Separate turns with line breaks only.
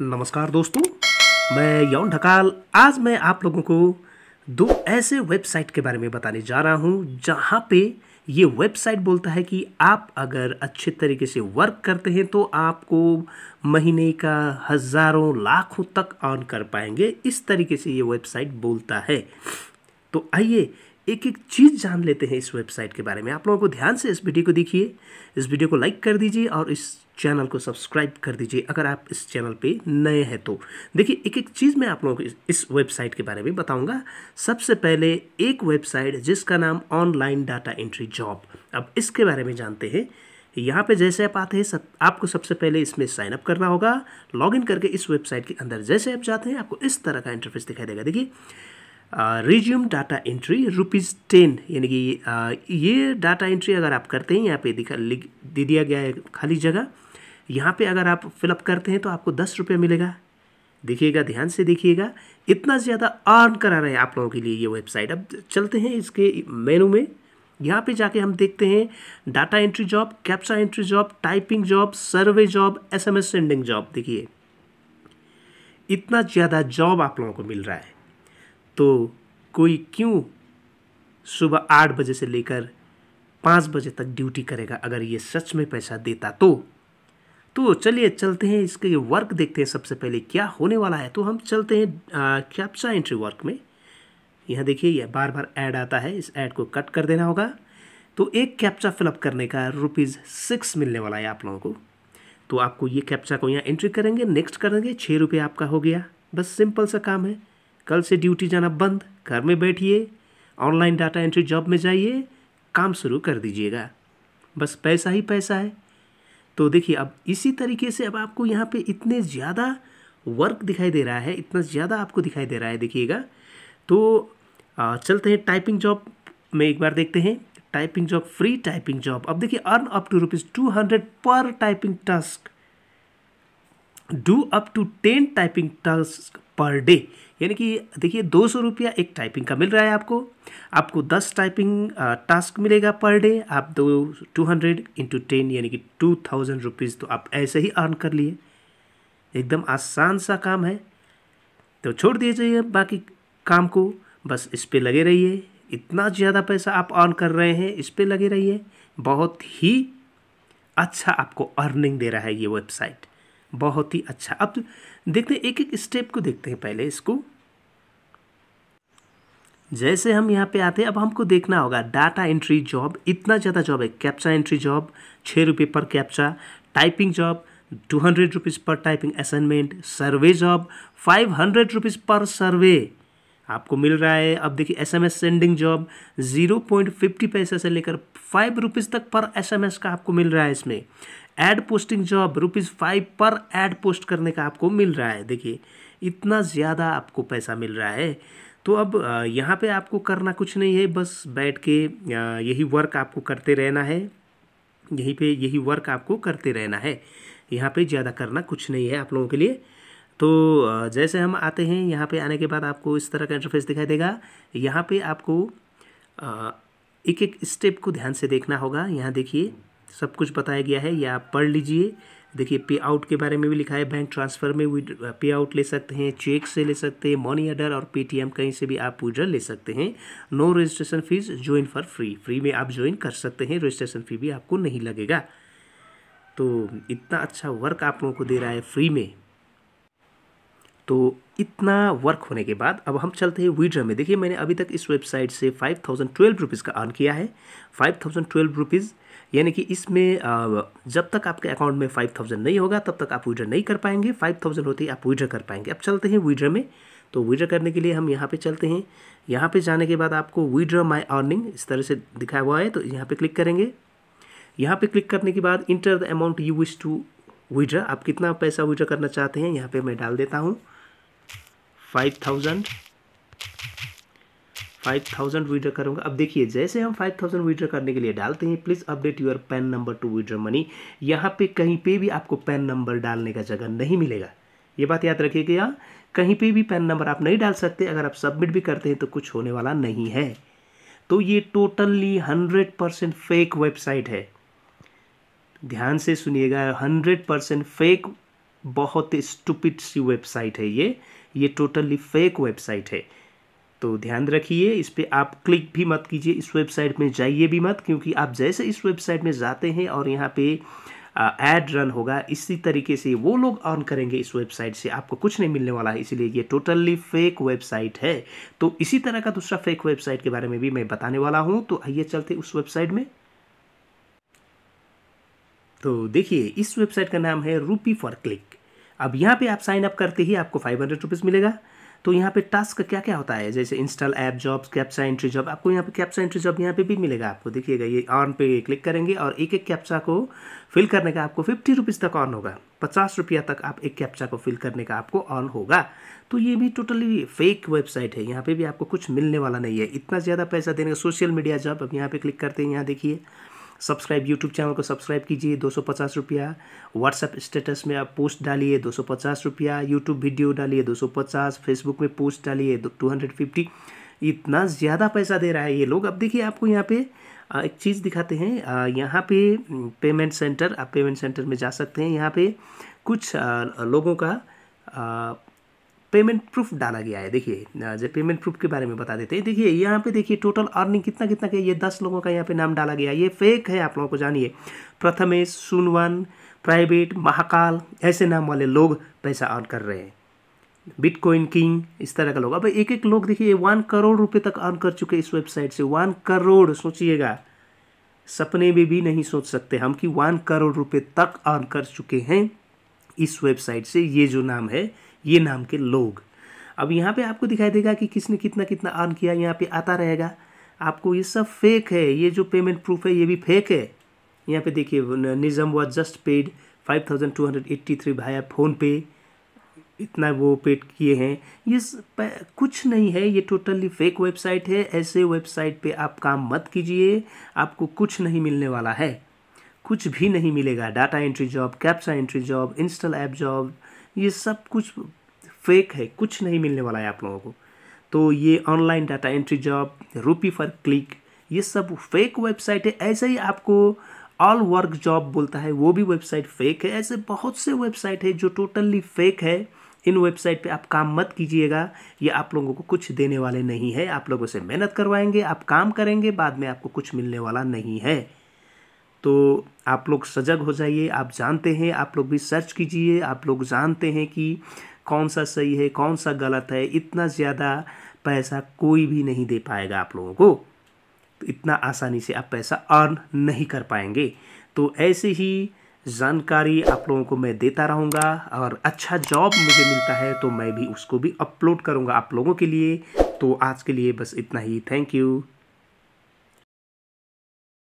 नमस्कार दोस्तों मैं यौन ढकाल आज मैं आप लोगों को दो ऐसे वेबसाइट के बारे में बताने जा रहा हूँ जहाँ पे ये वेबसाइट बोलता है कि आप अगर अच्छे तरीके से वर्क करते हैं तो आपको महीने का हज़ारों लाखों तक ऑन कर पाएंगे इस तरीके से ये वेबसाइट बोलता है तो आइए एक एक चीज़ जान लेते हैं इस वेबसाइट के बारे में आप लोगों को ध्यान से इस वीडियो को देखिए इस वीडियो को लाइक कर दीजिए और इस चैनल को सब्सक्राइब कर दीजिए अगर आप इस चैनल पे नए हैं तो देखिए एक एक चीज़ मैं आप लोगों को इस वेबसाइट के बारे में बताऊंगा सबसे पहले एक वेबसाइट जिसका नाम ऑनलाइन डाटा एंट्री जॉब अब इसके बारे में जानते हैं यहाँ पे जैसे आप आते हैं सब आपको सबसे पहले इसमें साइनअप करना होगा लॉगिन करके इस वेबसाइट के अंदर जैसे आप जाते हैं आपको इस तरह का इंटरफेस दिखाई देगा देखिए resume data entry rupees ten यानी कि ये डाटा एंट्री अगर आप करते हैं यहाँ पे दिखा दे दिया गया है खाली जगह यहाँ पे अगर आप फिलअप करते हैं तो आपको दस रुपये मिलेगा देखिएगा ध्यान से देखिएगा इतना ज़्यादा अर्न करा रहे हैं आप लोगों के लिए ये वेबसाइट अब चलते हैं इसके मेनू में यहाँ पे जाके हम देखते हैं data entry job captcha entry job typing job survey job SMS sending job देखिए इतना ज़्यादा जॉब आप लोगों को मिल रहा है तो कोई क्यों सुबह आठ बजे से लेकर पाँच बजे तक ड्यूटी करेगा अगर ये सच में पैसा देता तो तो चलिए चलते हैं इसके वर्क देखते हैं सबसे पहले क्या होने वाला है तो हम चलते हैं कैप्चा एंट्री वर्क में यहाँ देखिए यह बार बार ऐड आता है इस ऐड को कट कर देना होगा तो एक कैप्चा फिलअप करने का रुपीज़ सिक्स मिलने वाला है आप लोगों को तो आपको ये कैप्चा को यहाँ एंट्री करेंगे नेक्स्ट करेंगे छः रुपये आपका हो गया बस सिंपल सा काम है कल से ड्यूटी जाना बंद घर में बैठिए ऑनलाइन डाटा एंट्री जॉब में जाइए काम शुरू कर दीजिएगा बस पैसा ही पैसा है तो देखिए अब इसी तरीके से अब आपको यहाँ पे इतने ज़्यादा वर्क दिखाई दे रहा है इतना ज़्यादा आपको दिखाई दे रहा है देखिएगा तो चलते हैं टाइपिंग जॉब में एक बार देखते हैं typing job free typing job अब देखिए earn up to rupees two hundred per typing task do up to ten typing task per day यानी कि देखिए दो सौ रुपया एक टाइपिंग का मिल रहा है आपको आपको दस टाइपिंग टास्क मिलेगा पर डे आप दो टू हंड्रेड इंटू टेन यानी कि टू थाउजेंड रुपीज़ तो आप ऐसे ही अर्न कर लिए एकदम आसान सा काम है तो छोड़ दीजिए बाकी काम को बस इस पर लगे रहिए इतना ज़्यादा पैसा आप अर्न कर रहे हैं इस पर लगे रहिए बहुत ही अच्छा आपको अर्निंग दे रहा है ये वेबसाइट बहुत ही अच्छा अब देखते हैं एक एक स्टेप को देखते हैं पहले इसको जैसे हम यहाँ पे आते हैं अब हमको देखना होगा डाटा एंट्री जॉब इतना ज़्यादा जॉब है कैप्चा एंट्री जॉब छः रुपये per captcha typing job two hundred rupees per typing assignment survey job five hundred rupees per survey आपको मिल रहा है अब देखिए SMS sending job zero point fifty पैसे से लेकर फाइव रुपीज़ तक पर एसएमएस का आपको मिल रहा है इसमें ad posting job rupees five per ad post करने का आपको मिल रहा है देखिए इतना ज़्यादा आपको पैसा मिल रहा है तो अब यहाँ पे आपको करना कुछ नहीं है बस बैठ के यही वर्क आपको करते रहना है यहीं पे यही वर्क आपको करते रहना है यहाँ पे ज़्यादा करना कुछ नहीं है आप लोगों के लिए तो जैसे हम आते हैं यहाँ पे आने के बाद आपको इस तरह का इंटरफेस दिखाई देगा यहाँ पे आपको एक एक स्टेप को ध्यान से देखना होगा यहाँ देखिए सब कुछ बताया गया है या आप पढ़ लीजिए देखिए पे आउट के बारे में भी लिखा है बैंक ट्रांसफ़र में पे आउट ले सकते हैं चेक से ले सकते हैं मनी ऑर्डर और पेटीएम कहीं से भी आप विड्रॉल ले सकते हैं no registration fees join for free free में आप ज्वाइन कर सकते हैं रजिस्ट्रेशन फ़ी भी आपको नहीं लगेगा तो इतना अच्छा वर्क आप लोगों को दे रहा है फ्री में तो इतना वर्क होने के बाद अब हम चलते हैं विड्रा में देखिए मैंने अभी तक इस वेबसाइट से फाइव थाउजेंड ट्वेल्व रुपीज़ का अर्न किया है फाइव थाउजेंड ट्वेल्व रुपीज़ यानी कि इसमें जब तक आपके अकाउंट में फाइव थाउजेंड नहीं होगा तब तक आप विड्रा नहीं कर पाएंगे फाइव थाउजेंड होते ही आप विड्रा कर पाएंगे अब चलते हैं विड्रा में तो विड्रा करने के लिए हम यहाँ पे चलते हैं यहाँ पे जाने के बाद आपको विड्रा माय अर्निंग इस तरह से दिखाया हुआ है तो यहाँ पर क्लिक करेंगे यहाँ पर क्लिक करने के बाद enter the amount you wish to withdraw आप कितना पैसा विड्रा करना चाहते हैं यहाँ पर मैं डाल देता हूँ five thousand five thousand withdraw करूँगा अब देखिए जैसे हम फाइव थाउजेंड विड्रा करने के लिए डालते हैं please update your PAN number to withdraw money यहाँ पे कहीं पे भी आपको पैन नंबर डालने का जगह नहीं मिलेगा ये बात याद रखिएगा कहीं पे भी पैन नंबर आप नहीं डाल सकते अगर आप सबमिट भी करते हैं तो कुछ होने वाला नहीं है तो ये totally hundred percent fake website है ध्यान से सुनिएगा हंड्रेड परसेंट फेक बहुत स्टूपिट सी वेबसाइट है ये ये टोटली फेक वेबसाइट है तो ध्यान रखिए इस पर आप क्लिक भी मत कीजिए इस वेबसाइट में जाइए भी मत क्योंकि आप जैसे इस वेबसाइट में जाते हैं और यहाँ पे ऐड रन होगा इसी तरीके से वो लोग ऑन करेंगे इस वेबसाइट से आपको कुछ नहीं मिलने वाला है इसीलिए ये टोटली फेक वेबसाइट है तो इसी तरह का दूसरा फेक वेबसाइट के बारे में भी मैं बताने वाला हूँ तो आइए चलते उस वेबसाइट में तो देखिए इस वेबसाइट का नाम है रूपी फॉर क्लिक अब यहाँ पे आप साइन अप करते ही आपको फाइव हंड्रेड रुपीज़ मिलेगा तो यहाँ पे टास्क क्या क्या होता है जैसे install app jobs captcha entry job आपको यहाँ पे कैप्चा एंट्री जॉब यहाँ पे भी मिलेगा आपको देखिएगा ये ऑन पे क्लिक करेंगे और एक एक कैप्चा को फिल करने का आपको फिफ्टी रुपीज़ तक ऑन होगा पचास रुपया तक आप एक कैप्चा को फिल करने का आपको ऑन होगा तो ये भी टोटली फेक वेबसाइट है यहाँ पे भी आपको कुछ मिलने वाला नहीं है इतना ज़्यादा पैसा देने का सोशल मीडिया जॉब अब यहाँ पे क्लिक करते हैं यहाँ देखिए सब्सक्राइब यूट्यूब चैनल को सब्सक्राइब कीजिए दो सौ पचास रुपया व्हाट्सएप स्टेटस में आप पोस्ट डालिए दो सौ पचास रुपया यूट्यूब वीडियो डालिए दो सौ पचास फेसबुक में पोस्ट डालिए टू हंड्रेड फिफ्टी इतना ज़्यादा पैसा दे रहा है ये लोग अब देखिए आपको यहाँ पे एक चीज़ दिखाते हैं यहाँ पे पेमेंट सेंटर आप पेमेंट सेंटर में जा सकते हैं यहाँ पे कुछ लोगों का पेमेंट प्रूफ डाला गया है देखिए जब पेमेंट प्रूफ के बारे में बता देते हैं देखिए यहाँ पे देखिए टोटल अर्निंग कितना कितना का ये दस लोगों का यहाँ पे नाम डाला गया है ये फेक है आप लोगों को जानिए प्रथमेश सुनवन प्राइवेट महाकाल ऐसे नाम वाले लोग पैसा अर्न कर रहे हैं बिटकॉइन किंग इस तरह का लोग अब एक एक लोग देखिए वन करोड़ रुपये तक अर्न कर चुके इस वेबसाइट से वन करोड़ सोचिएगा सपने में भी नहीं सोच सकते हम कि वन करोड़ रुपये तक अर्न कर चुके हैं इस वेबसाइट से ये जो नाम है ये नाम के लोग अब यहाँ पे आपको दिखाई देगा कि किसने कितना कितना अर्न किया यहाँ पे आता रहेगा आपको ये सब फेक है ये जो पेमेंट प्रूफ है ये भी फेक है यहाँ पे देखिए Nizam was just paid five thousand two hundred eighty three via PhonePe इतना वो पेड किए हैं ये कुछ नहीं है ये टोटली फेक वेबसाइट है ऐसे वेबसाइट पे आप काम मत कीजिए आपको कुछ नहीं मिलने वाला है कुछ भी नहीं मिलेगा data entry job captcha entry job install app job ये सब कुछ फेक है कुछ नहीं मिलने वाला है आप लोगों को तो ये online data entry job rupee for click ये सब फेक वेबसाइट है ऐसे ही आपको ऑल वर्क जॉब बोलता है वो भी वेबसाइट फेक है ऐसे बहुत से वेबसाइट है जो टोटली फेक है इन वेबसाइट पे आप काम मत कीजिएगा ये आप लोगों को कुछ देने वाले नहीं है आप लोगों से मेहनत करवाएंगे आप काम करेंगे बाद में आपको कुछ मिलने वाला नहीं है तो आप लोग सजग हो जाइए आप जानते हैं आप लोग भी सर्च कीजिए आप लोग जानते हैं कि कौन सा सही है कौन सा गलत है इतना ज़्यादा पैसा कोई भी नहीं दे पाएगा आप लोगों को तो इतना आसानी से आप पैसा अर्न नहीं कर पाएंगे तो ऐसे ही जानकारी आप लोगों को मैं देता रहूँगा और अच्छा जॉब मुझे मिलता है तो मैं भी उसको भी अपलोड करूँगा आप लोगों के लिए तो आज के लिए बस इतना ही थैंक यू